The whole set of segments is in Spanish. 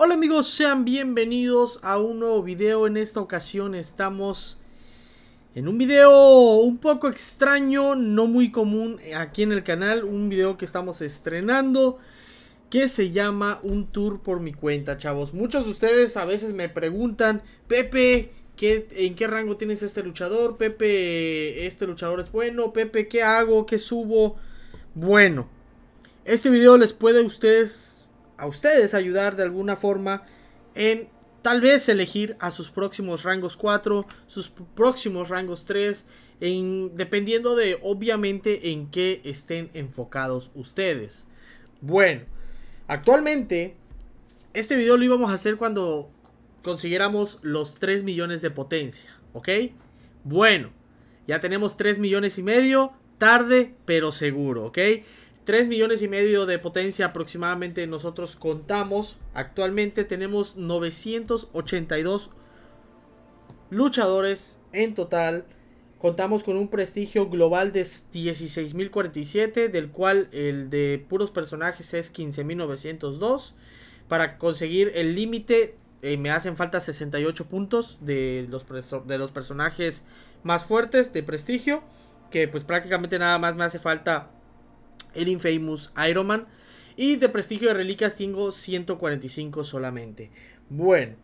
Hola amigos, sean bienvenidos a un nuevo video. En esta ocasión estamos en un video un poco extraño, no muy común aquí en el canal. Un video que estamos estrenando que se llama Un Tour por mi cuenta, chavos. Muchos de ustedes a veces me preguntan, Pepe, ¿qué, ¿en qué rango tienes este luchador? Pepe, este luchador es bueno. Pepe, ¿qué hago? ¿Qué subo? Bueno, este video les puede a ustedes a ustedes ayudar de alguna forma en tal vez elegir a sus próximos rangos 4, sus próximos rangos 3, en, dependiendo de obviamente en qué estén enfocados ustedes. Bueno, actualmente este video lo íbamos a hacer cuando consiguiéramos los 3 millones de potencia, ¿ok? Bueno, ya tenemos 3 millones y medio, tarde pero seguro, ¿ok? 3 millones y medio de potencia aproximadamente nosotros contamos. Actualmente tenemos 982 luchadores en total. Contamos con un prestigio global de 16.047, del cual el de puros personajes es 15.902. Para conseguir el límite eh, me hacen falta 68 puntos de los, de los personajes más fuertes de prestigio. Que pues prácticamente nada más me hace falta el Infamous Iron Man. Y de prestigio de reliquias tengo 145 solamente. Bueno,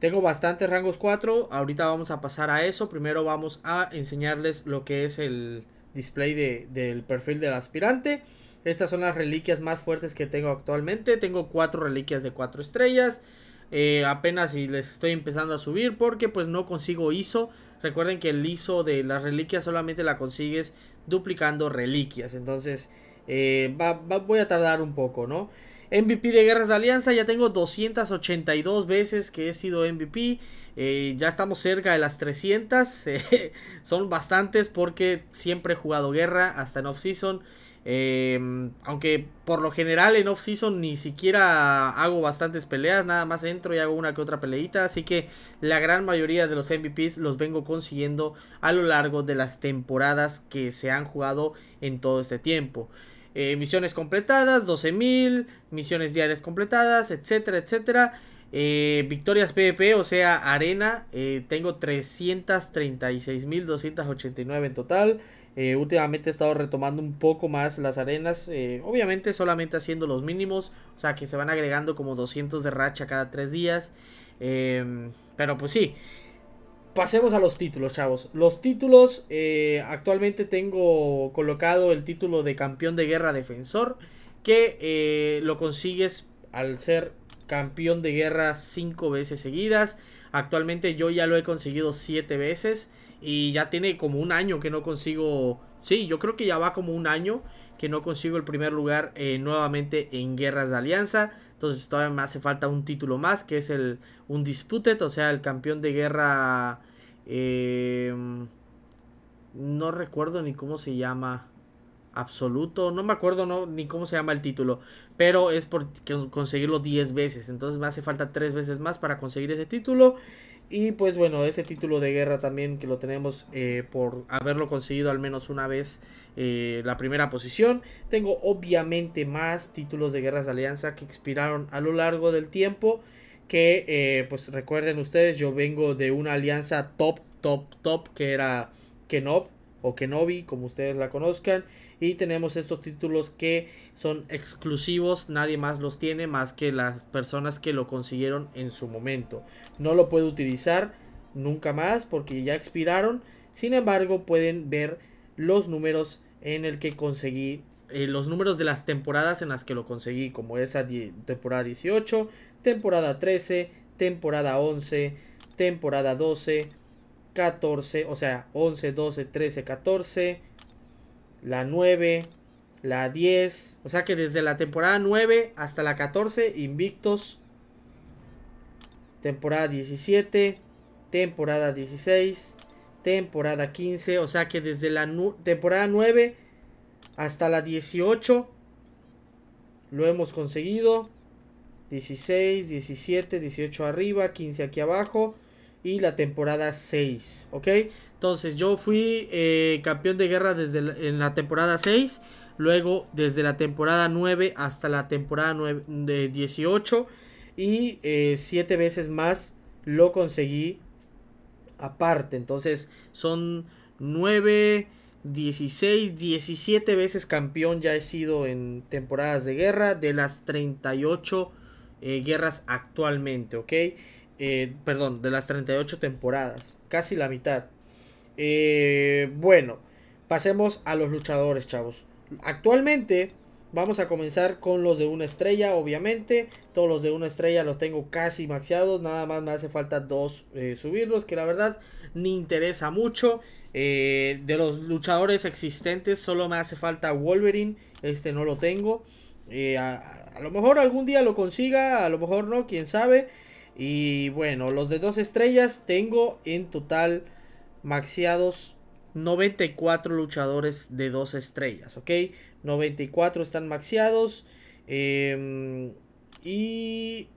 tengo bastantes rangos 4. Ahorita vamos a pasar a eso. Primero vamos a enseñarles lo que es el display del perfil del aspirante. Estas son las reliquias más fuertes que tengo actualmente. Tengo 4 reliquias de 4 estrellas. Eh, apenas si les estoy empezando a subir porque pues no consigo ISO. Recuerden que el ISO de las reliquias solamente la consigues duplicando reliquias. Entonces eh, va, voy a tardar un poco, ¿no? MVP de Guerras de Alianza, ya tengo 282 veces que he sido MVP. Eh, ya estamos cerca de las 300. Eh, son bastantes porque siempre he jugado guerra hasta en off-season. Em, aunque por lo general en off-season ni siquiera hago bastantes peleas, nada más entro y hago una que otra peleita. Así que la gran mayoría de los MVPs los vengo consiguiendo a lo largo de las temporadas que se han jugado en todo este tiempo. Eh, misiones completadas, 12.000, misiones diarias completadas, etcétera, etcétera. Eh, victorias PvP, o sea, arena, eh, tengo 336.289 en total. últimamente he estado retomando un poco más las arenas, obviamente solamente haciendo los mínimos, o sea que se van agregando como 200 de racha cada 3 días. Em, pero pues sí, pasemos a los títulos, chavos. Los títulos, eh, actualmente tengo colocado el título de campeón de guerra defensor, que eh, lo consigues al ser campeón de guerra cinco veces seguidas. Actualmente yo ya lo he conseguido siete veces y ya tiene como un año que no consigo... Sí, yo creo que ya va como un año que no consigo el primer lugar eh, nuevamente en guerras de alianza. Entonces todavía me hace falta un título más, que es el un disputed, o sea, el campeón de guerra... Em, no recuerdo ni cómo se llama. Absoluto, no me acuerdo ni cómo se llama el título, pero es por conseguirlo 10 veces, entonces me hace falta 3 veces más para conseguir ese título y pues bueno, ese título de guerra también que lo tenemos eh, por haberlo conseguido al menos una vez eh, la primera posición. Tengo obviamente más títulos de guerras de alianza que expiraron a lo largo del tiempo. Que eh, pues recuerden ustedes, yo vengo de una alianza top, top, top que era Kenob o Kenobi, como ustedes la conozcan. Y tenemos estos títulos que son exclusivos, nadie más los tiene más que las personas que lo consiguieron en su momento. No lo puedo utilizar nunca más porque ya expiraron. Sin embargo, pueden ver los números en el que conseguí eh, los números de las temporadas en las que lo conseguí, como esa temporada 18, temporada 13, temporada 11, temporada 12, 14, o sea, 11, 12, 13, 14, la 9, la 10. O sea que desde la temporada 9 hasta la 14, invictos. Temporada 17, temporada 16, temporada 15. O sea que desde la temporada 9 hasta la 18 lo hemos conseguido. 16, 17, 18 arriba, 15 aquí abajo. Y la temporada 6, ¿ok? Entonces, yo fui eh, campeón de guerra desde la, en la temporada 6. Luego, desde la temporada 9 hasta la temporada de 18. Y 7 eh, veces más lo conseguí aparte. Entonces, son 9, 16, 17 veces campeón ya he sido en temporadas de guerra. De las 38 eh, guerras actualmente, ¿ok? perdón, de las 38 temporadas. Casi la mitad. Eh, bueno, pasemos a los luchadores, chavos. Actualmente vamos a comenzar con los de una estrella, obviamente. Todos los de una estrella los tengo casi maxeados. Nada más me hace falta dos eh, subirlos, que la verdad ni interesa mucho. Eh, de los luchadores existentes solo me hace falta Wolverine. Este no lo tengo. a, a, lo mejor algún día lo consiga, a lo mejor no, quién sabe. Y bueno, los de dos estrellas tengo en total maxiados 94 luchadores de dos estrellas, ¿ok? 94 están maxiados. Em, y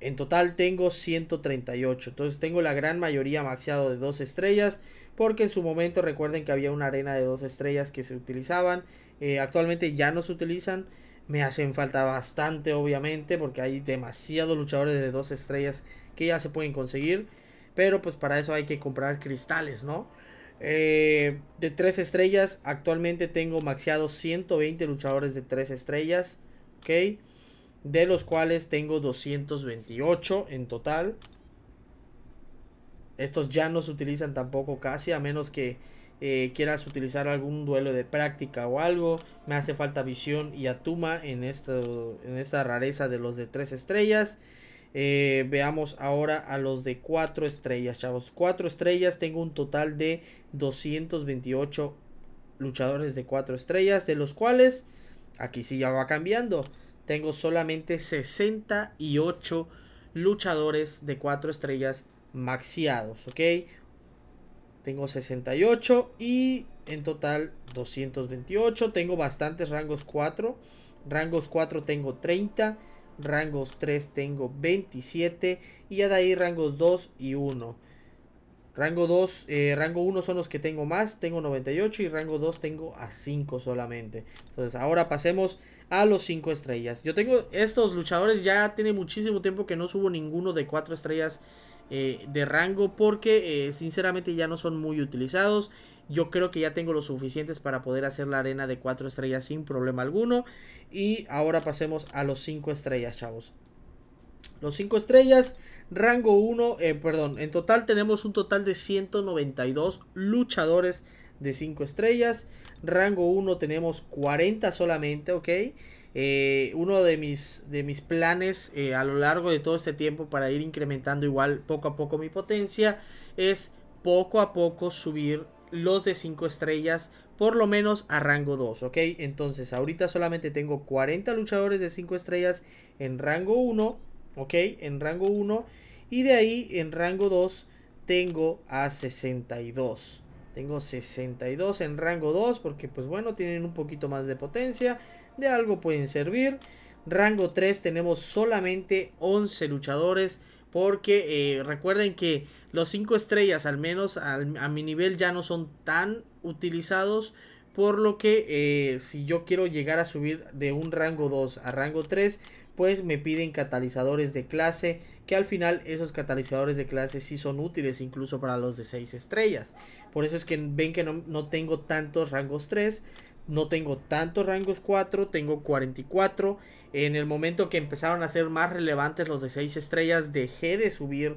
en total tengo 138. Entonces tengo la gran mayoría maxiado de dos estrellas. Porque en su momento recuerden que había una arena de dos estrellas que se utilizaban. Eh, actualmente ya no se utilizan. Me hacen falta bastante obviamente porque hay demasiados luchadores de dos estrellas que ya se pueden conseguir. Pero pues para eso hay que comprar cristales, ¿no? Eh, de 3 estrellas, actualmente tengo maxeado 120 luchadores de 3 estrellas, ¿ok? De los cuales tengo 228 en total. Estos ya no se utilizan tampoco casi, a menos que eh, quieras utilizar algún duelo de práctica o algo. Me hace falta visión y atuma en, en esta rareza de los de 3 estrellas. Eh, veamos ahora a los de 4 estrellas, chavos. 4 estrellas, tengo un total de 228 luchadores de 4 estrellas, de los cuales, aquí sí ya va cambiando, tengo solamente 68 luchadores de 4 estrellas maxiados, Tengo 68 y en total 228. Tengo bastantes rangos 4. Rangos 4 tengo 30. Rangos 3 tengo 27. Y ya de ahí rangos 2 y 1. Rango 2, eh, rango 1 son los que tengo más. Tengo 98 y rango 2 tengo a 5 solamente. Entonces ahora pasemos a los 5 estrellas. Yo tengo estos luchadores, ya tiene muchísimo tiempo que no subo ninguno de 4 estrellas eh, de rango porque eh, sinceramente ya no son muy utilizados yo creo que ya tengo lo suficientes para poder hacer la arena de 4 estrellas sin problema alguno. Y ahora pasemos a los 5 estrellas, chavos. Los 5 estrellas, rango 1, eh, perdón, en total tenemos un total de 192 luchadores de 5 estrellas. Rango 1 tenemos 40 solamente, ¿ok? Eh, uno de mis, de mis planes eh, a lo largo de todo este tiempo para ir incrementando igual poco a poco mi potencia es poco a poco subir los de 5 estrellas, por lo menos a rango 2, ¿ok? Entonces, ahorita solamente tengo 40 luchadores de 5 estrellas en rango 1, ¿ok? En rango 1. Y de ahí, en rango 2, tengo a 62. Tengo 62 en rango 2 porque, pues bueno, tienen un poquito más de potencia. De algo pueden servir. Rango 3 tenemos solamente 11 luchadores porque eh, recuerden que los 5 estrellas, al menos a mi nivel, ya no son tan utilizados. Por lo que eh, si yo quiero llegar a subir de un rango 2 a rango 3, pues me piden catalizadores de clase, que al final esos catalizadores de clase sí son útiles incluso para los de 6 estrellas. Por eso es que ven que no, no tengo tantos rangos 3, no tengo tantos rangos 4, tengo 44. En el momento que empezaron a ser más relevantes los de 6 estrellas, dejé de subir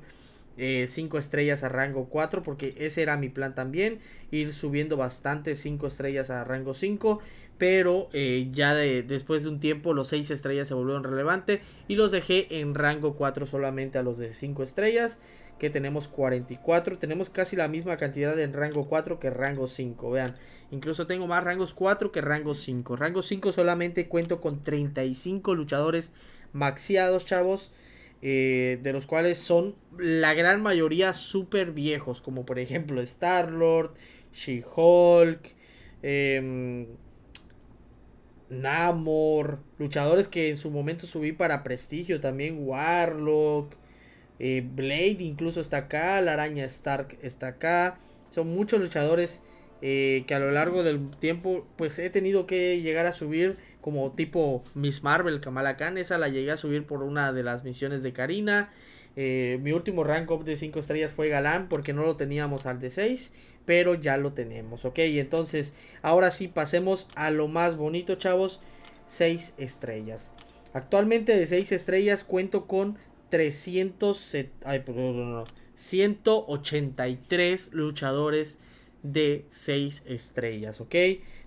5 eh, estrellas a rango 4 porque ese era mi plan también, ir subiendo bastante 5 estrellas a rango 5, pero eh, ya después de un tiempo los 6 estrellas se volvieron relevantes y los dejé en rango 4 solamente a los de 5 estrellas tenemos 44. Tenemos casi la misma cantidad en rango 4 que rango 5. Vean, incluso tengo más rangos 4 que rango 5. Rango 5 solamente cuento con 35 luchadores maxiados, chavos. Eh, de los cuales son la gran mayoría súper viejos. Como por ejemplo Starlord lord She-Hulk, em, Namor. Luchadores que en su momento subí para prestigio también. Warlock. Eh, Blade incluso está acá, la araña Stark está acá. Son muchos luchadores eh, que a lo largo del tiempo pues he tenido que llegar a subir como tipo Miss Marvel, Kamala Khan. Esa la llegué a subir por una de las misiones de Karina. Eh, mi último rank up de 5 estrellas fue Galán porque no lo teníamos al de 6, pero ya lo tenemos, ¿ok? Entonces, ahora sí pasemos a lo más bonito, chavos, 6 estrellas. Actualmente de 6 estrellas cuento con 300, 183 luchadores de 6 estrellas, ¿ok?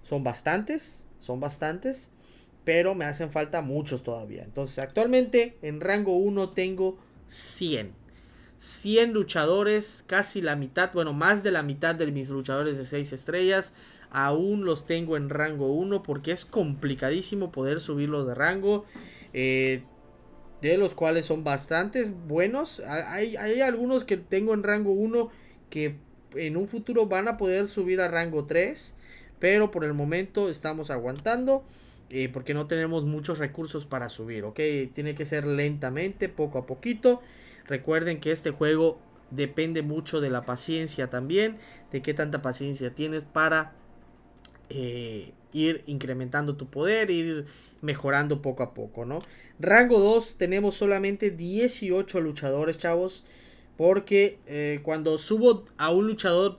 Son bastantes, son bastantes, pero me hacen falta muchos todavía. Entonces, actualmente en rango 1 tengo 100. 100 luchadores, casi la mitad, bueno, más de la mitad de mis luchadores de 6 estrellas. Aún los tengo en rango 1 porque es complicadísimo poder subirlos de rango. Eh, de los cuales son bastantes buenos. Hay, algunos que tengo en rango 1 que en un futuro van a poder subir a rango 3, pero por el momento estamos aguantando. Eh, porque no tenemos muchos recursos para subir, ¿ok? Tiene que ser lentamente, poco a poquito. Recuerden que este juego depende mucho de la paciencia también, de qué tanta paciencia tienes para eh, ir incrementando tu poder, ir mejorando poco a poco, ¿no? Rango 2 tenemos solamente 18 luchadores, chavos. Porque eh, cuando subo a un luchador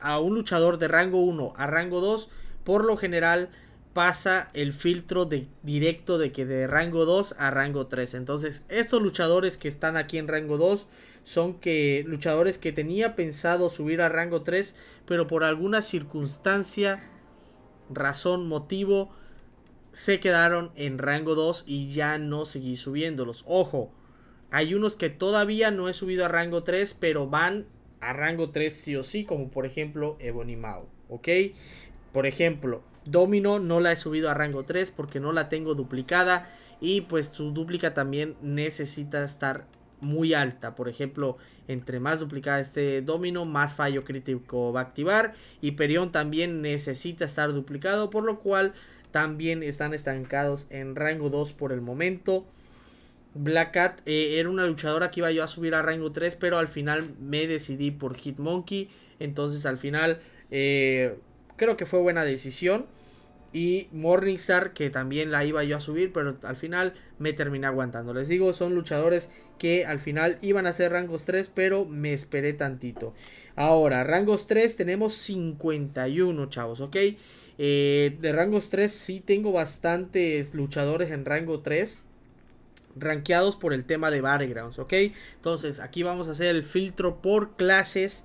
a un luchador de rango 1 a rango 2, por lo general pasa el filtro de, directo de que de rango 2 a rango 3. Entonces, estos luchadores que están aquí en rango 2 son que luchadores que tenía pensado subir a rango 3, pero por alguna circunstancia, razón, motivo, se quedaron en rango 2 y ya no seguí subiéndolos. Ojo, hay unos que todavía no he subido a rango 3, pero van a rango 3 sí o sí, como por ejemplo Ebony Mao, ¿ok? Por ejemplo, Domino no la he subido a rango 3 porque no la tengo duplicada y pues su duplica también necesita estar muy alta. Por ejemplo, entre más duplicada este domino, más fallo crítico va a activar. Y Perión también necesita estar duplicado, por lo cual también están estancados en rango 2 por el momento. Black Cat eh, era una luchadora que iba yo a subir a rango 3, pero al final me decidí por Hitmonkey. Entonces al final eh, creo que fue buena decisión. Y Morningstar, que también la iba yo a subir, pero al final me terminé aguantando. Les digo, son luchadores que al final iban a ser rangos 3, pero me esperé tantito. Ahora, rangos 3 tenemos 51, chavos, ¿ok? Eh, de rangos 3 sí tengo bastantes luchadores en rango 3 rankeados por el tema de backgrounds, ¿ok? Entonces, aquí vamos a hacer el filtro por clases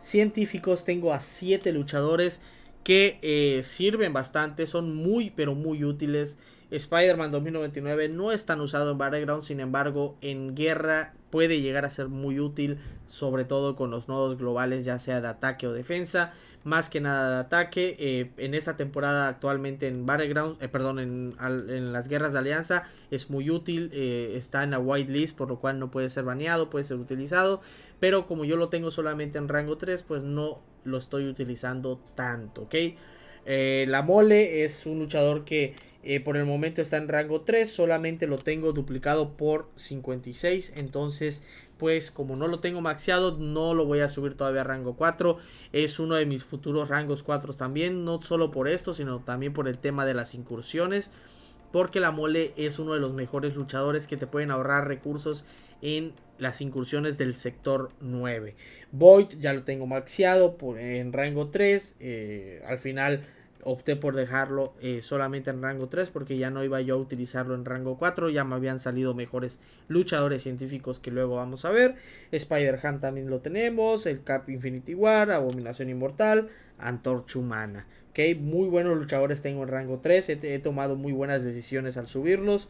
científicos. Tengo a 7 luchadores que eh, sirven bastante, son muy, pero muy útiles. Spider-Man 2099 no es tan usado en Battleground, sin embargo, en guerra puede llegar a ser muy útil, sobre todo con los nodos globales, ya sea de ataque o defensa, más que nada de ataque. Eh, en esta temporada actualmente en Battleground, eh, perdón, en, las guerras de alianza es muy útil, eh, está en la whitelist, por lo cual no puede ser baneado, puede ser utilizado, pero como yo lo tengo solamente en rango 3, pues no lo estoy utilizando tanto, ¿ok? Eh, la mole es un luchador que eh, por el momento está en rango 3, solamente lo tengo duplicado por 56, entonces pues como no lo tengo maxeado no lo voy a subir todavía a rango 4, es uno de mis futuros rangos 4 también, no solo por esto sino también por el tema de las incursiones. Porque la mole es uno de los mejores luchadores que te pueden ahorrar recursos en las incursiones del sector 9. Void ya lo tengo maxiado en rango 3. Eh, al final opté por dejarlo eh, solamente en rango 3 porque ya no iba yo a utilizarlo en rango 4. Ya me habían salido mejores luchadores científicos que luego vamos a ver. Spider-Ham también lo tenemos. El Cap Infinity War, Abominación Inmortal, Antorcha Humana muy buenos luchadores tengo en rango 3. He, tomado muy buenas decisiones al subirlos.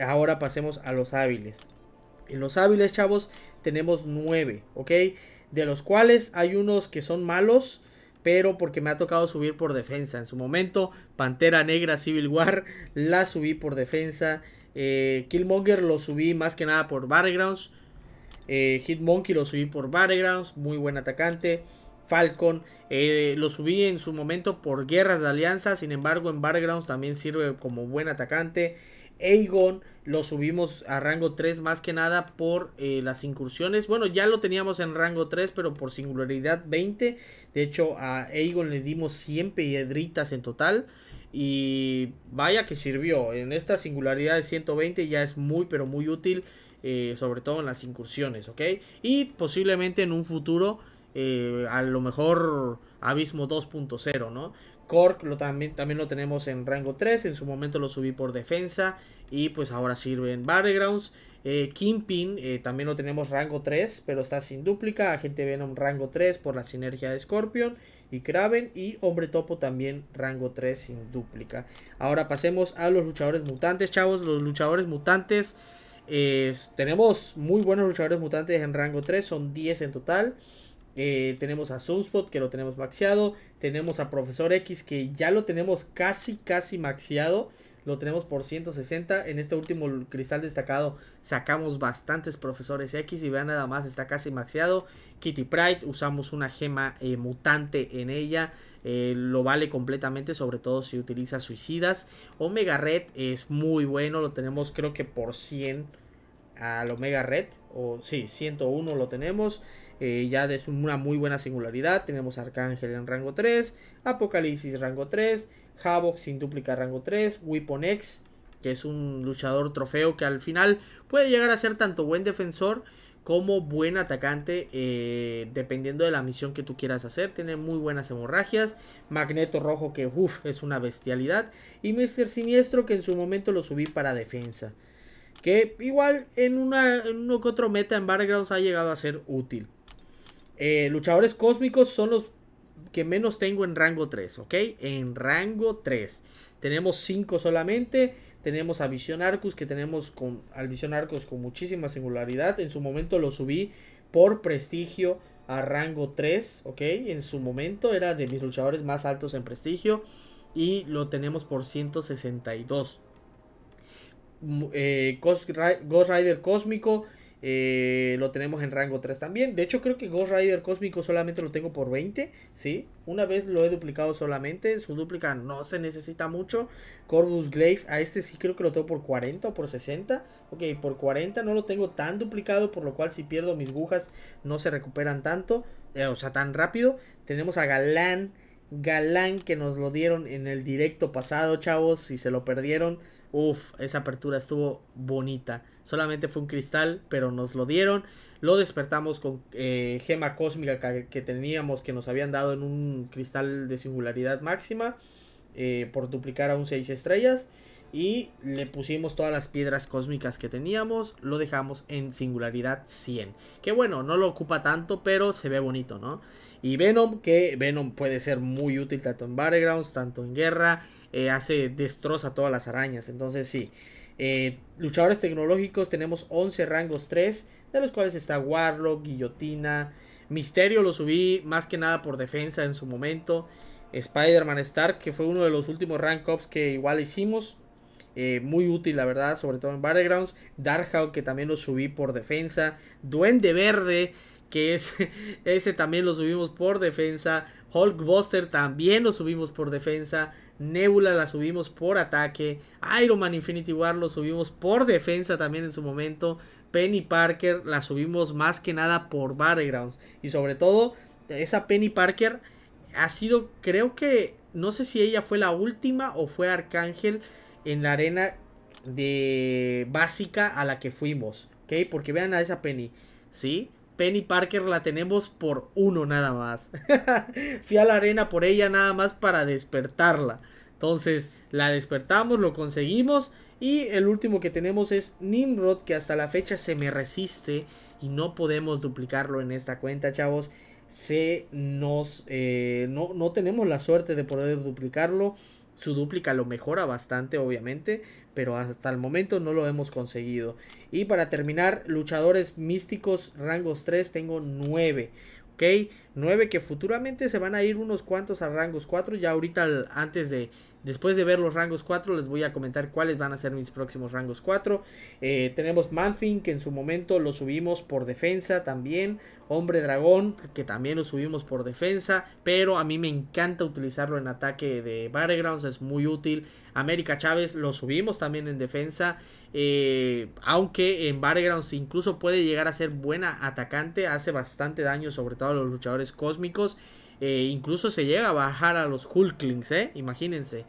Ahora pasemos a los hábiles. En los hábiles, chavos, tenemos 9, ¿ok? De los cuales hay unos que son malos, pero porque me ha tocado subir por defensa. En su momento, Pantera Negra Civil War la subí por defensa. Eh, Killmonger lo subí más que nada por Battlegrounds. Eh, Hitmonkey lo subí por Battlegrounds, muy buen atacante. Falcon. Eh, lo subí en su momento por guerras de alianza. Sin embargo, en Bargrounds también sirve como buen atacante. Aegon lo subimos a rango 3 más que nada por eh, las incursiones. Bueno, ya lo teníamos en rango 3, pero por singularidad 20. De hecho, a Aegon le dimos 100 piedritas en total. Y vaya que sirvió. En esta singularidad de 120 ya es muy, pero muy útil. Eh, sobre todo en las incursiones, ¿ok? Y posiblemente en un futuro eh, a lo mejor Abismo 2.0, ¿no? Cork lo, también, también lo tenemos en rango 3, en su momento lo subí por defensa y pues ahora sirve en Battlegrounds. Eh, Kingpin eh, también lo tenemos rango 3, pero está sin dúplica. gente Agente un rango 3 por la sinergia de Scorpion y Kraven. Y Hombre Topo también rango 3 sin dúplica. Ahora pasemos a los luchadores mutantes, chavos. Los luchadores mutantes. Eh, tenemos muy buenos luchadores mutantes en rango 3, son 10 en total. Eh, tenemos a Sunspot que lo tenemos maxeado. Tenemos a Profesor X que ya lo tenemos casi, casi maxeado. Lo tenemos por 160. En este último cristal destacado sacamos bastantes profesores X. Y vean nada más, está casi maxeado. Kitty Pride, usamos una gema eh, mutante en ella. Eh, lo vale completamente, sobre todo si utiliza suicidas. Omega Red es muy bueno, lo tenemos creo que por 100 al Omega Red. O sí, 101 lo tenemos. Eh, ya es una muy buena singularidad. Tenemos Arcángel en rango 3, Apocalipsis rango 3, Havoc sin duplica rango 3, Weapon X, que es un luchador trofeo que al final puede llegar a ser tanto buen defensor como buen atacante eh, dependiendo de la misión que tú quieras hacer. Tiene muy buenas hemorragias. Magneto Rojo que uff, es una bestialidad. Y mister Siniestro que en su momento lo subí para defensa. Que igual en, una, en uno que otro meta en Battlegrounds ha llegado a ser útil. Eh, luchadores cósmicos son los que menos tengo en rango 3, ¿ok? En rango 3. Tenemos 5 solamente. Tenemos a Vision Arcus, que tenemos con, al Vision Arcus con muchísima singularidad. En su momento lo subí por prestigio a rango 3, ¿ok? En su momento era de mis luchadores más altos en prestigio. Y lo tenemos por 162. Eh, Ghost Rider Cósmico eh, lo tenemos en rango 3 también. De hecho, creo que Ghost Rider Cósmico solamente lo tengo por 20. ¿sí? Una vez lo he duplicado solamente. Su duplica no se necesita mucho. Corvus Grave. a este sí creo que lo tengo por 40 o por 60. Ok, por 40 no lo tengo tan duplicado. Por lo cual, si pierdo mis agujas, no se recuperan tanto. Eh, o sea, tan rápido. Tenemos a Galán galán que nos lo dieron en el directo pasado, chavos. Si se lo perdieron, uff, esa apertura estuvo bonita. Solamente fue un cristal, pero nos lo dieron. Lo despertamos con eh, gema cósmica que, teníamos, que nos habían dado en un cristal de singularidad máxima. Eh, por duplicar a un 6 estrellas. Y le pusimos todas las piedras cósmicas que teníamos. Lo dejamos en singularidad 100. Que bueno, no lo ocupa tanto, pero se ve bonito, ¿no? y Venom, que Venom puede ser muy útil tanto en Battlegrounds, tanto en guerra, eh, hace destroza todas las arañas, entonces sí. Eh, luchadores tecnológicos tenemos 11 rangos 3, de los cuales está Warlock, Guillotina, Misterio lo subí más que nada por defensa en su momento, Spider-Man Stark, que fue uno de los últimos rank ups que igual hicimos, eh, muy útil, la verdad, sobre todo en Battlegrounds. Darkhawk, que también lo subí por defensa. Duende Verde, que ese también lo subimos por defensa. Buster también lo subimos por defensa. Nebula la subimos por ataque. Iron Man Infinity War lo subimos por defensa también en su momento. Penny Parker la subimos más que nada por Battlegrounds. Y sobre todo, esa Penny Parker ha sido, creo que, no sé si ella fue la última o fue Arcángel en la arena de básica a la que fuimos. ¿Ok? Porque vean a esa Penny. ¿Sí? Penny Parker la tenemos por uno nada más. Fui a la arena por ella nada más para despertarla. Entonces la despertamos, lo conseguimos. Y el último que tenemos es Nimrod, que hasta la fecha se me resiste. Y no podemos duplicarlo en esta cuenta, chavos. Se nos. Eh, no, no tenemos la suerte de poder duplicarlo. Su duplica lo mejora bastante, obviamente pero hasta el momento no lo hemos conseguido. Y para terminar, luchadores místicos rangos 3 tengo 9, ¿ok? 9 que futuramente se van a ir unos cuantos a rangos 4. Ya ahorita antes de, después de ver los rangos 4 les voy a comentar cuáles van a ser mis próximos rangos 4. Eh, tenemos Manthing que en su momento lo subimos por defensa también. Hombre Dragón que también lo subimos por defensa. Pero a mí me encanta utilizarlo en ataque de Battlegrounds, es muy útil. América Chávez lo subimos también en defensa. Eh, aunque en Battlegrounds incluso puede llegar a ser buena atacante, hace bastante daño sobre todo a los luchadores Cósmicos. Eh, incluso se llega a bajar a los Hulklings, ¿eh? Imagínense.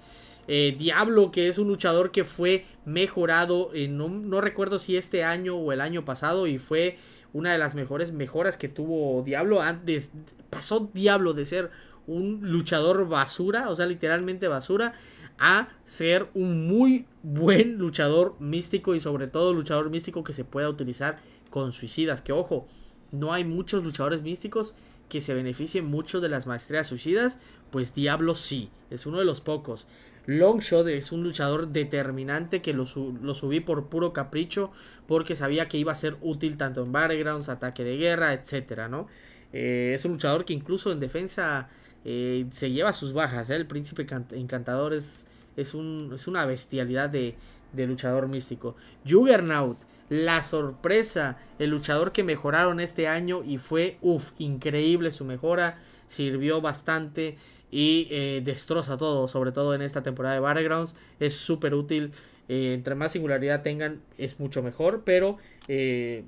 Eh, Diablo, que es un luchador que fue mejorado, no, no, recuerdo si este año o el año pasado, y fue una de las mejores mejoras que tuvo Diablo. Antes pasó Diablo de ser un luchador basura, o sea, literalmente basura, a ser un muy buen luchador místico y sobre todo luchador místico que se pueda utilizar con suicidas. Que ojo, no hay muchos luchadores místicos que se beneficie mucho de las maestrías suicidas, pues Diablo sí, es uno de los pocos. Longshot es un luchador determinante que lo, subí por puro capricho porque sabía que iba a ser útil tanto en backgrounds, ataque de guerra, etcétera, ¿no? Eh, es un luchador que incluso en defensa eh, se lleva sus bajas. ¿eh? El príncipe encantador es, es, es una bestialidad de, de luchador místico. Juggernaut la sorpresa, el luchador que mejoraron este año y fue, uff, increíble su mejora, sirvió bastante y eh, destroza todo, sobre todo en esta temporada de Battlegrounds, es súper útil, eh, entre más singularidad tengan es mucho mejor, pero eh,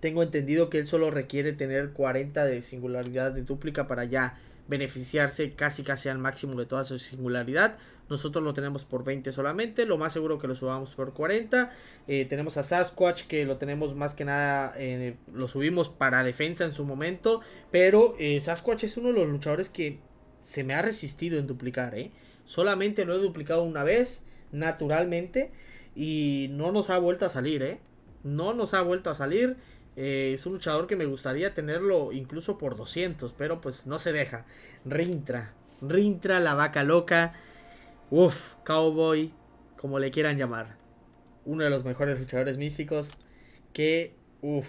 tengo entendido que él solo requiere tener 40 de singularidad de dúplica para ya beneficiarse casi casi al máximo de toda su singularidad, nosotros lo tenemos por 20 solamente. Lo más seguro que lo subamos por 40. Eh, tenemos a Sasquatch que lo tenemos más que nada. Eh, lo subimos para defensa en su momento. Pero eh, Sasquatch es uno de los luchadores que se me ha resistido en duplicar. Solamente lo he duplicado una vez. Naturalmente. Y no nos ha vuelto a salir. No nos ha vuelto a salir. es un luchador que me gustaría tenerlo incluso por 200, pero pues no se deja. Rintra, Rintra la vaca loca. Uf, Cowboy, como le quieran llamar. Uno de los mejores luchadores místicos. Que, uf.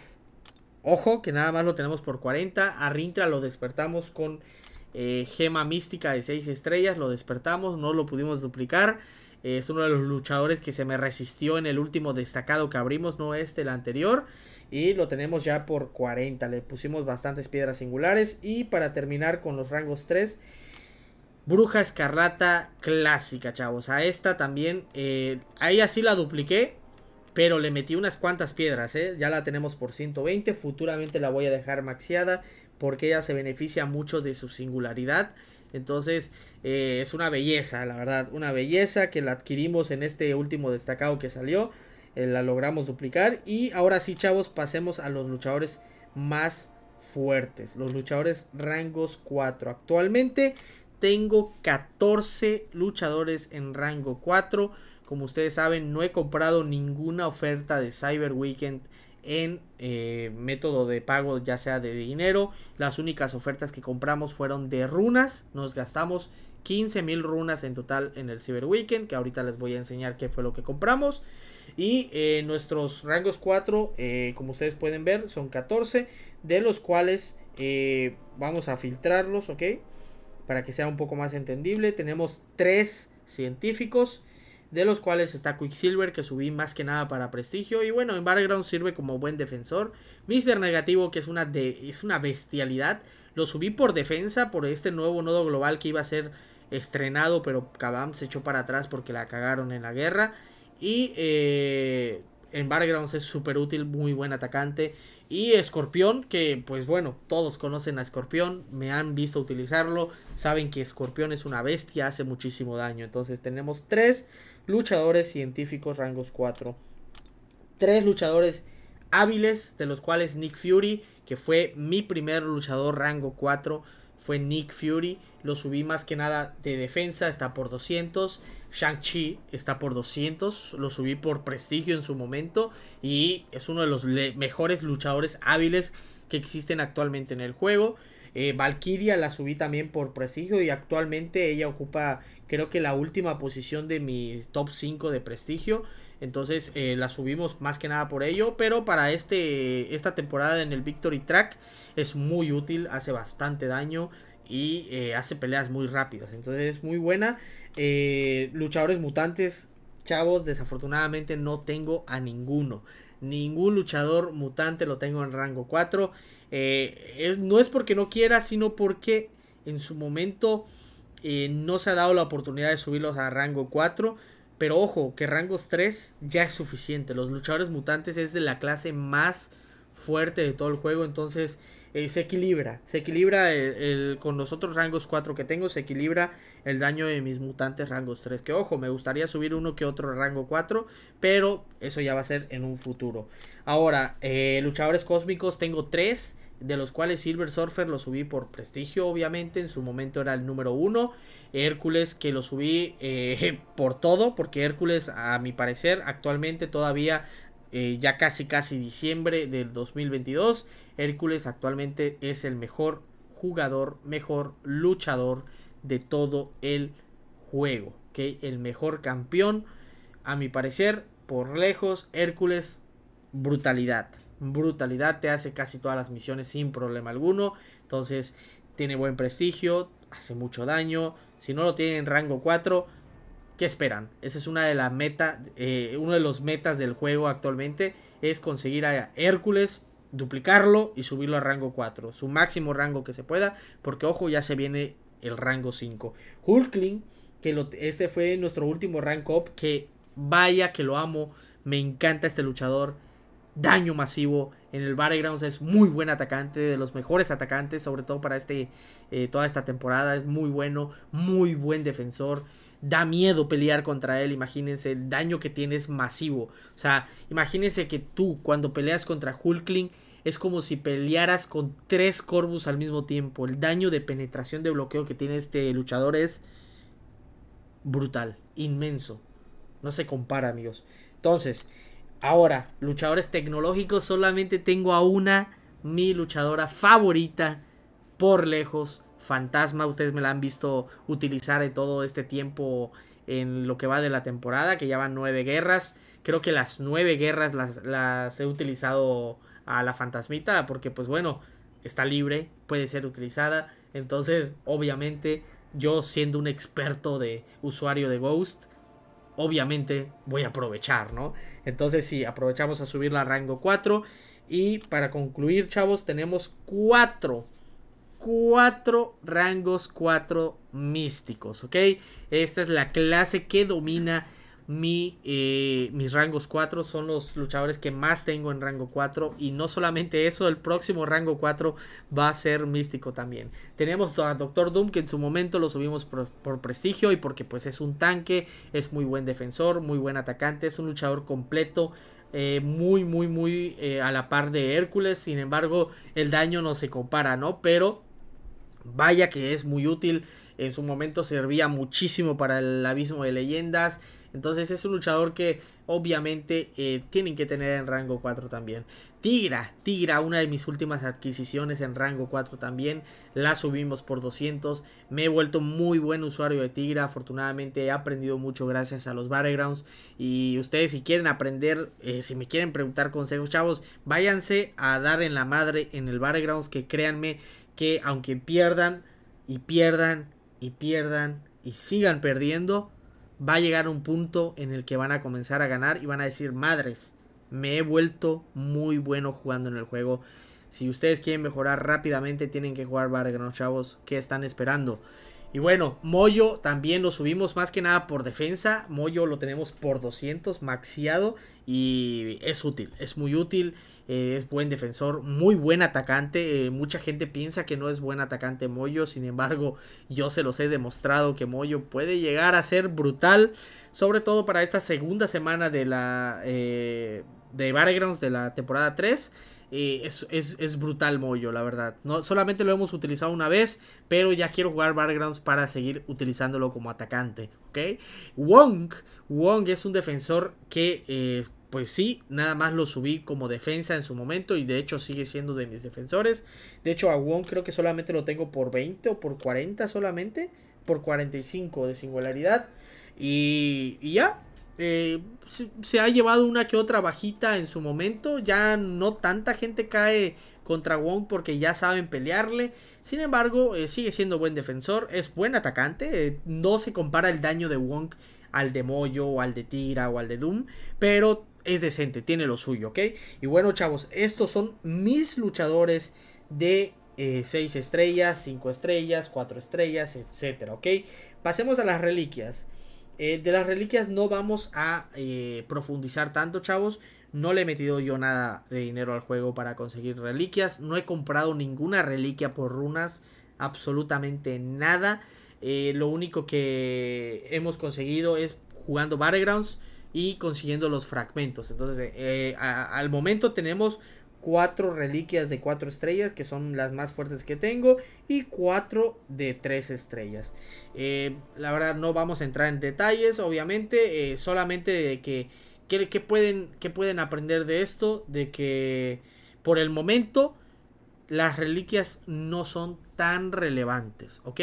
Ojo, que nada más lo tenemos por 40. A Rintra lo despertamos con eh, gema mística de 6 estrellas. Lo despertamos, no lo pudimos duplicar. es uno de los luchadores que se me resistió en el último destacado que abrimos, no este, el anterior. Y lo tenemos ya por 40. Le pusimos bastantes piedras singulares. Y para terminar con los rangos 3 Bruja escarrata clásica, chavos. A esta también, eh, a ella la dupliqué, pero le metí unas cuantas piedras, eh. Ya la tenemos por 120, futuramente la voy a dejar maxiada porque ella se beneficia mucho de su singularidad. Entonces eh, es una belleza, la verdad, una belleza que la adquirimos en este último destacado que salió. la logramos duplicar y ahora sí, chavos, pasemos a los luchadores más fuertes. Los luchadores rangos 4. Actualmente tengo 14 luchadores en rango 4. Como ustedes saben, no he comprado ninguna oferta de Cyber Weekend en eh, método de pago, ya sea de dinero. Las únicas ofertas que compramos fueron de runas. Nos gastamos 15 mil runas en total en el Cyber Weekend, que ahorita les voy a enseñar qué fue lo que compramos. Y eh, nuestros rangos 4, eh, como ustedes pueden ver, son 14, de los cuales vamos a filtrarlos, ¿ok? para que sea un poco más entendible. Tenemos tres científicos, de los cuales está Quicksilver, que subí más que nada para prestigio. Y bueno, en Battleground sirve como buen defensor. Mister Negativo, que es una, de, es una bestialidad. Lo subí por defensa, por este nuevo nodo global que iba a ser estrenado, pero Kabam se echó para atrás porque la cagaron en la guerra. Y eh, en Battlegrounds es súper útil, muy buen atacante. Y Escorpión, que pues bueno, todos conocen a Escorpión, me han visto utilizarlo, saben que Escorpión es una bestia, hace muchísimo daño. Entonces tenemos tres luchadores científicos rangos 4. Tres luchadores hábiles, de los cuales Nick Fury, que fue mi primer luchador rango 4, fue Nick Fury. Lo subí más que nada de defensa, está por 200. Shang-Chi está por 200, lo subí por prestigio en su momento y es uno de los mejores luchadores hábiles que existen actualmente en el juego. Eh, Valkyria la subí también por prestigio y actualmente ella ocupa creo que la última posición de mi top 5 de prestigio. Entonces eh, la subimos más que nada por ello. Pero para este, esta temporada en el Victory Track es muy útil, hace bastante daño y eh, hace peleas muy rápidas. Entonces es muy buena. Eh, luchadores mutantes, chavos, desafortunadamente no tengo a ninguno. Ningún luchador mutante lo tengo en rango 4. Eh, no es porque no quiera, sino porque en su momento eh, no se ha dado la oportunidad de subirlos a rango 4. Pero ojo, que rangos 3 ya es suficiente. Los luchadores mutantes es de la clase más fuerte de todo el juego. Entonces se equilibra. Se equilibra con los otros rangos 4 que tengo. Se equilibra el daño de mis mutantes rangos 3. Que ojo, me gustaría subir uno que otro rango 4, pero eso ya va a ser en un futuro. Ahora, eh, luchadores cósmicos tengo 3, de los cuales Silver Surfer lo subí por prestigio, obviamente, en su momento era el número 1. Hércules que lo subí eh, por todo, porque Hércules a mi parecer actualmente todavía eh, ya casi casi diciembre del 2022. Hércules actualmente es el mejor jugador, mejor luchador de todo el juego. Que El mejor campeón, a mi parecer, por lejos, Hércules, brutalidad. Brutalidad te hace casi todas las misiones sin problema alguno. Entonces, tiene buen prestigio, hace mucho daño. Si no lo tienen en rango 4, ¿qué esperan? Esa es una de las metas, eh, uno de los metas del juego actualmente, es conseguir a Hércules, duplicarlo y subirlo a rango 4, su máximo rango que se pueda, porque ojo, ya se viene el rango 5. Hulkling, que este fue nuestro último rank up, que vaya que lo amo, me encanta este luchador. Daño masivo en el Battlegrounds es muy buen atacante, de los mejores atacantes, sobre todo para este, eh, toda esta temporada. Es muy bueno, muy buen defensor da miedo pelear contra él. Imagínense, el daño que tiene es masivo. O sea, imagínense que tú cuando peleas contra Hulkling es como si pelearas con tres Corvus al mismo tiempo. El daño de penetración de bloqueo que tiene este luchador es brutal, inmenso. No se compara, amigos. Entonces, ahora, luchadores tecnológicos, solamente tengo a una, mi luchadora favorita, por lejos, Fantasma. Ustedes me la han visto utilizar en todo este tiempo en lo que va de la temporada, que ya van nueve guerras. Creo que las nueve guerras las, las he utilizado a la fantasmita, porque pues bueno, está libre, puede ser utilizada. Entonces, obviamente, yo siendo un experto de usuario de Ghost, obviamente voy a aprovechar, ¿no? Entonces, si aprovechamos a subirla a rango 4. Y para concluir, chavos, tenemos 4. 4 rangos 4 místicos, ¿ok? Esta es la clase que domina mi, eh, mis rangos 4 son los luchadores que más tengo en rango 4. Y no solamente eso, el próximo rango 4 va a ser místico también. Tenemos a Doctor Doom, que en su momento lo subimos por, prestigio y porque pues es un tanque, es muy buen defensor, muy buen atacante, es un luchador completo. Eh, muy, muy, muy eh, a la par de Hércules. Sin embargo, el daño no se compara, ¿no? Pero Vaya que es muy útil. En su momento servía muchísimo para el abismo de leyendas. Entonces es un luchador que obviamente eh, tienen que tener en rango 4 también. Tigra, Tigra, una de mis últimas adquisiciones en rango 4 también. La subimos por 200. Me he vuelto muy buen usuario de Tigra. Afortunadamente he aprendido mucho gracias a los Battlegrounds. Y ustedes si quieren aprender, eh, si me quieren preguntar consejos, chavos, váyanse a dar en la madre en el Battlegrounds que créanme que aunque pierdan y pierdan y pierdan y sigan perdiendo, va a llegar un punto en el que van a comenzar a ganar y van a decir, madres, me he vuelto muy bueno jugando en el juego. Si ustedes quieren mejorar rápidamente, tienen que jugar Battleground, chavos. ¿Qué están esperando? Y bueno, Moyo también lo subimos más que nada por defensa. Moyo lo tenemos por 200 maxiado y es útil, es muy útil. Eh, es buen defensor, muy buen atacante. Eh, mucha gente piensa que no es buen atacante Moyo, sin embargo, yo se los he demostrado que Moyo puede llegar a ser brutal, sobre todo para esta segunda semana de la eh, de Battlegrounds de la temporada 3. Eh, es, brutal Moyo, la verdad. No, solamente lo hemos utilizado una vez, pero ya quiero jugar backgrounds para seguir utilizándolo como atacante. ¿ok? Wong, Wong es un defensor que, eh, pues sí, nada más lo subí como defensa en su momento y de hecho sigue siendo de mis defensores. De hecho a Wong creo que solamente lo tengo por 20 o por 40 solamente, por 45 de singularidad. Y, y ya, eh, se, ha llevado una que otra bajita en su momento. Ya no tanta gente cae contra Wong porque ya saben pelearle. Sin embargo, eh, sigue siendo buen defensor. Es buen atacante. Eh, no se compara el daño de Wong al de Moyo o al de Tira o al de Doom. Pero es decente, tiene lo suyo, ¿ok? Y bueno, chavos, estos son mis luchadores de 6 estrellas, 5 estrellas, 4 estrellas, etcétera, ¿ok? Pasemos a las reliquias. Eh, de las reliquias no vamos a eh, profundizar tanto, chavos. No le he metido yo nada de dinero al juego para conseguir reliquias. No he comprado ninguna reliquia por runas. Absolutamente nada. Eh, lo único que hemos conseguido es jugando Battlegrounds y consiguiendo los fragmentos. Entonces, al momento tenemos cuatro reliquias de cuatro estrellas, que son las más fuertes que tengo, y cuatro de tres estrellas. Eh, la verdad no vamos a entrar en detalles, obviamente, eh, solamente de que, que, pueden, que pueden aprender de esto, de que por el momento las reliquias no son tan relevantes, ¿ok?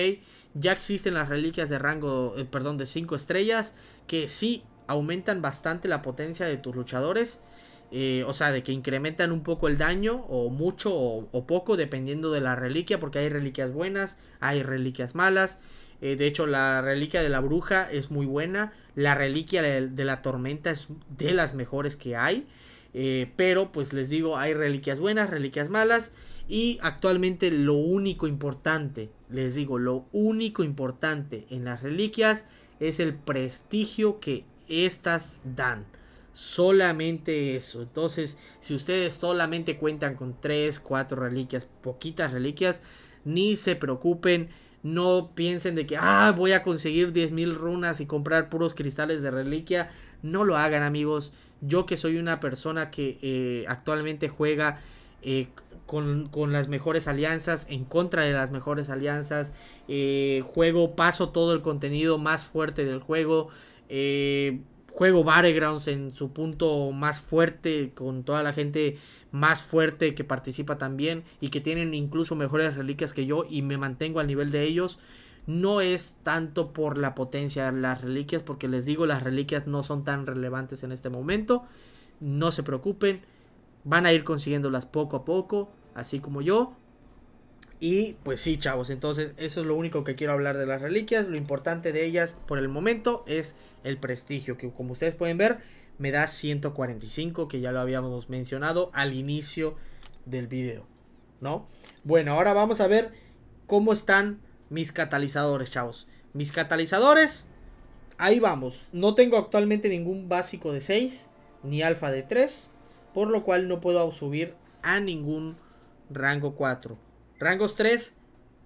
Ya existen las reliquias de rango, eh, perdón, de cinco estrellas, que sí aumentan bastante la potencia de tus luchadores. Eh, o sea, de que incrementan un poco el daño, o mucho o, poco, dependiendo de la reliquia, porque hay reliquias buenas, hay reliquias malas. Eh, de hecho, la reliquia de la bruja es muy buena, la reliquia de, la tormenta es de las mejores que hay. Eh, pero, pues les digo, hay reliquias buenas, reliquias malas. Y actualmente lo único importante, les digo, lo único importante en las reliquias es el prestigio que estas dan. Solamente eso. Entonces, si ustedes solamente cuentan con 3, 4 reliquias, poquitas reliquias, ni se preocupen. No piensen de que, ah, voy a conseguir 10.000 runas y comprar puros cristales de reliquia. No lo hagan, amigos. Yo que soy una persona que eh, actualmente juega eh, con, las mejores alianzas, en contra de las mejores alianzas. Eh, juego, paso todo el contenido más fuerte del juego juego Battlegrounds en su punto más fuerte, con toda la gente más fuerte que participa también y que tienen incluso mejores reliquias que yo y me mantengo al nivel de ellos. No es tanto por la potencia de las reliquias, porque les digo, las reliquias no son tan relevantes en este momento. No se preocupen, van a ir consiguiéndolas poco a poco, así como yo. Y pues sí, chavos, entonces eso es lo único que quiero hablar de las reliquias. Lo importante de ellas por el momento es el prestigio, que como ustedes pueden ver me da 145, que ya lo habíamos mencionado al inicio del video, ¿no? Bueno, ahora vamos a ver cómo están mis catalizadores, chavos. Mis catalizadores, ahí vamos. No tengo actualmente ningún básico de 6, ni alfa de 3, por lo cual no puedo subir a ningún rango 4. Rangos 3,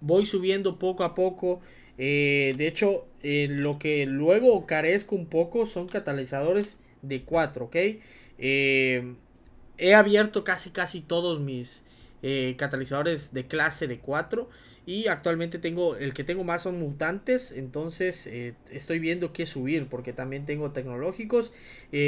voy subiendo poco a poco. Eh, de hecho, eh, lo que luego carezco un poco son catalizadores de 4, ¿ok? Eh, he abierto casi casi todos mis catalizadores de clase de 4. Y actualmente tengo, el que tengo más son mutantes, entonces estoy viendo qué subir porque también tengo tecnológicos.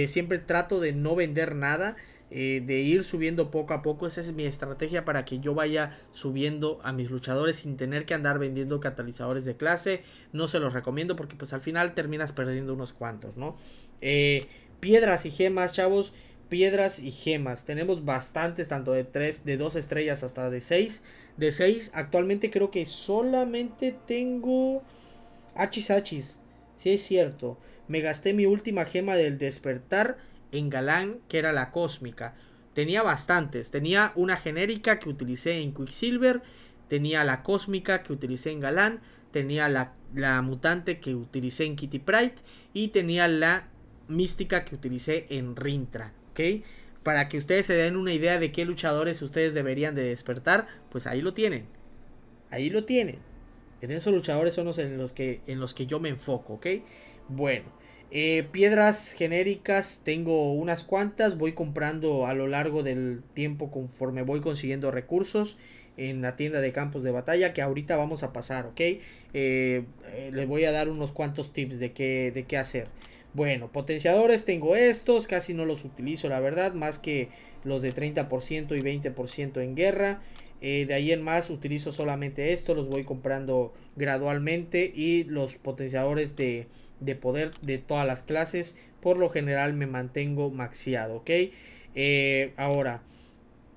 siempre trato de no vender nada, eh, de ir subiendo poco a poco. Esa es mi estrategia para que yo vaya subiendo a mis luchadores sin tener que andar vendiendo catalizadores de clase. No se los recomiendo porque pues al final terminas perdiendo unos cuantos, ¿no? Eh, piedras y gemas, chavos. Piedras y gemas. Tenemos bastantes, tanto de 3, de 2 estrellas hasta de 6. De 6, actualmente creo que solamente tengo hachis hachis. Si sí, es cierto. Me gasté mi última gema del despertar en Galán, que era la cósmica. Tenía bastantes. Tenía una genérica que utilicé en Quicksilver. Tenía la cósmica que utilicé en Galán. Tenía la, mutante que utilicé en Kitty Pride. Y tenía la mística que utilicé en Rintra. ¿Ok? Para que ustedes se den una idea de qué luchadores ustedes deberían de despertar. Pues ahí lo tienen. Ahí lo tienen. En esos luchadores son los en los que, en los que yo me enfoco. ¿Ok? Bueno. Eh, piedras genéricas tengo unas cuantas, voy comprando a lo largo del tiempo conforme voy consiguiendo recursos en la tienda de campos de batalla que ahorita vamos a pasar, ¿ok? Eh, eh, le les voy a dar unos cuantos tips de qué, de qué hacer. Bueno, potenciadores tengo estos, casi no los utilizo la verdad, más que los de 30% y 20% en guerra. de ahí en más utilizo solamente estos los voy comprando gradualmente y los potenciadores de de poder de todas las clases. Por lo general me mantengo maxiado, ¿ok? Eh, ahora,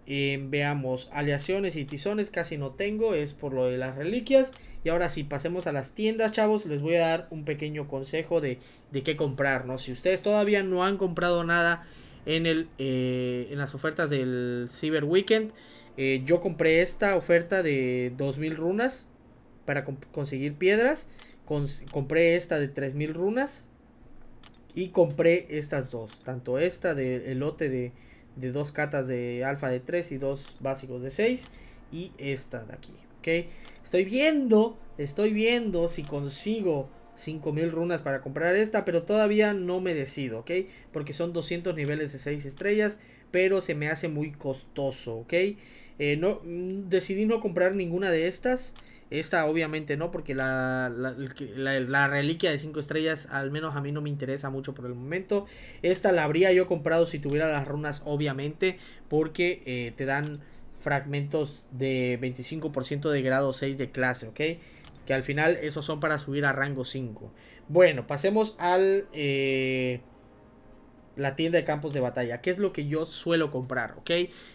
em, veamos, aleaciones y tizones casi no tengo, es por lo de las reliquias. Y ahora si pasemos a las tiendas, chavos, les voy a dar un pequeño consejo de, de qué comprar, Si ustedes todavía no han comprado nada en, el, eh, en las ofertas del Cyber Weekend, eh, yo compré esta oferta de 2000 runas para conseguir piedras compré esta de 3000 runas. Y compré estas dos. Tanto esta de, lote de, dos catas de alfa de 3 y dos básicos de 6. Y esta de aquí. ¿Ok? Estoy viendo, estoy viendo si consigo 5000 runas para comprar esta, pero todavía no me decido, ¿ok? Porque son 200 niveles de 6 estrellas, pero se me hace muy costoso, eh, no, mm, decidí no comprar ninguna de estas esta obviamente no, porque la, reliquia de 5 estrellas al menos a mí no me interesa mucho por el momento. Esta la habría yo comprado si tuviera las runas obviamente, porque eh, te dan fragmentos de 25% de grado 6 de clase, ¿ok? Que al final esos son para subir a rango 5. Bueno, pasemos al... Eh, la tienda de campos de batalla. ¿Qué es lo que yo suelo comprar? ¿Ok?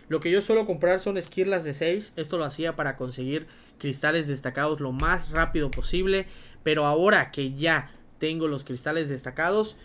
Lo que yo suelo comprar son esquirlas de 6. Esto lo hacía para conseguir cristales destacados lo más rápido posible. Pero ahora que ya tengo los cristales destacados,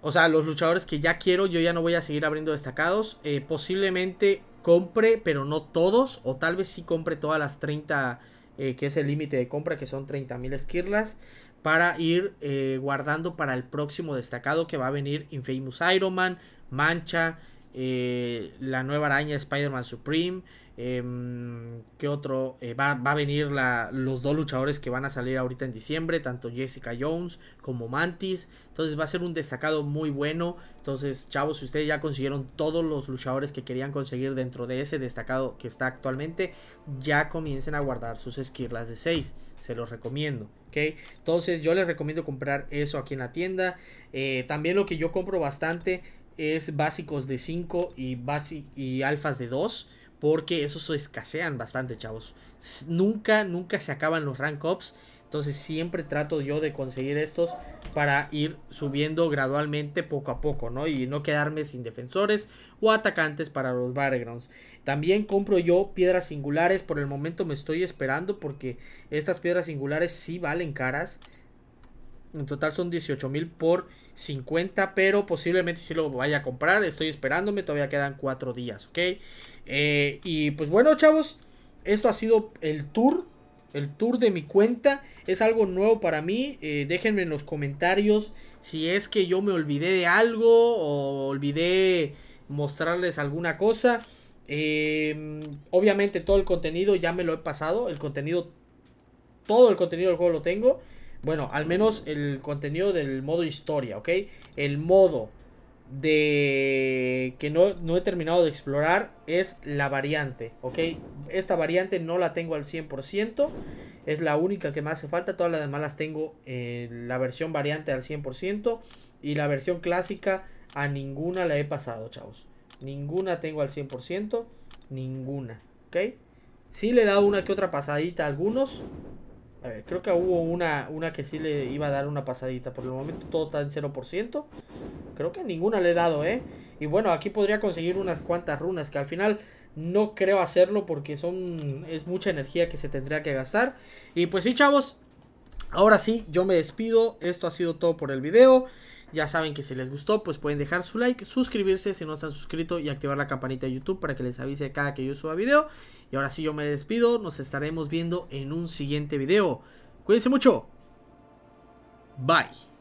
o sea, los luchadores que ya quiero, yo ya no voy a seguir abriendo destacados. Eh, posiblemente compre, pero no todos, o tal vez sí compre todas las 30, eh, que es el límite de compra, que son 30.000 esquirlas, para ir eh, guardando para el próximo destacado que va a venir Infamous Iron Man, Mancha, eh, la nueva araña Spider-Man Supreme. Que em, ¿Qué otro? Eh, va, a venir la, los dos luchadores que van a salir ahorita en diciembre, tanto Jessica Jones como Mantis. Entonces va a ser un destacado muy bueno. Entonces, chavos, si ustedes ya consiguieron todos los luchadores que querían conseguir dentro de ese destacado que está actualmente, ya comiencen a guardar sus esquirlas de 6. Se los recomiendo. Entonces, yo les recomiendo comprar eso aquí en la tienda. Eh, también lo que yo compro bastante es básicos de 5 y, y alfas de 2, porque esos escasean bastante, chavos. Nunca, nunca se acaban los rank ups. Entonces siempre trato yo de conseguir estos para ir subiendo gradualmente poco a poco, ¿no? Y no quedarme sin defensores o atacantes para los battlegrounds. También compro yo piedras singulares. Por el momento me estoy esperando porque estas piedras singulares sí valen caras. En total son 18 mil por 50, pero posiblemente si lo vaya a comprar. Estoy esperándome, todavía quedan 4 días, ¿ok? Eh, y pues bueno, chavos, esto ha sido el tour, el tour de mi cuenta. Es algo nuevo para mí. Eh, déjenme en los comentarios si es que yo me olvidé de algo o olvidé mostrarles alguna cosa. Em, obviamente todo el contenido ya me lo he pasado. El contenido, todo el contenido del juego lo tengo. Bueno, al menos el contenido del modo historia, ¿ok? El modo de que no, he terminado de explorar es la variante, ¿ok? Esta variante no la tengo al 100%, es la única que me hace falta, todas las demás las tengo en la versión variante al 100% y la versión clásica a ninguna la he pasado, chavos. Ninguna tengo al 100%, ninguna, ¿ok? Sí le he dado una que otra pasadita a algunos, a ver, creo que hubo una, una que sí le iba a dar una pasadita. Por el momento todo está en 0%. Creo que ninguna le he dado, ¿eh? Y bueno, aquí podría conseguir unas cuantas runas que al final no creo hacerlo porque son es mucha energía que se tendría que gastar. Y pues sí, chavos. Ahora sí, yo me despido. Esto ha sido todo por el video. Ya saben que si les gustó, pues pueden dejar su like, suscribirse si no están suscrito y activar la campanita de YouTube para que les avise cada que yo suba video. Y ahora sí yo me despido, nos estaremos viendo en un siguiente video. Cuídense mucho. Bye.